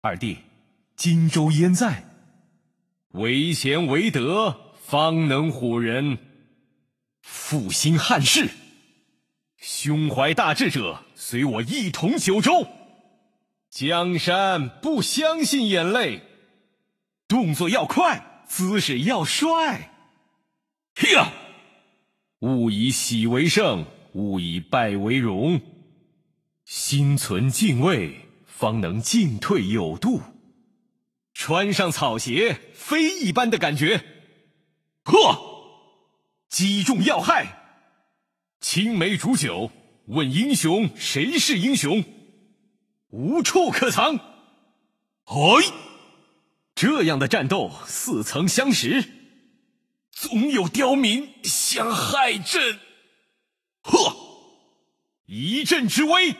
二弟，荆州焉在？唯贤为德，方能唬人。复兴汉室，胸怀大志者，随我一同九州。江山不相信眼泪，动作要快，姿势要帅。呀，勿以喜为胜，勿以败为荣，心存敬畏。方能进退有度。穿上草鞋，飞一般的感觉。呵，击中要害。青梅煮酒，问英雄，谁是英雄？无处可藏。哎，这样的战斗似曾相识。总有刁民想害朕。呵，一阵之威。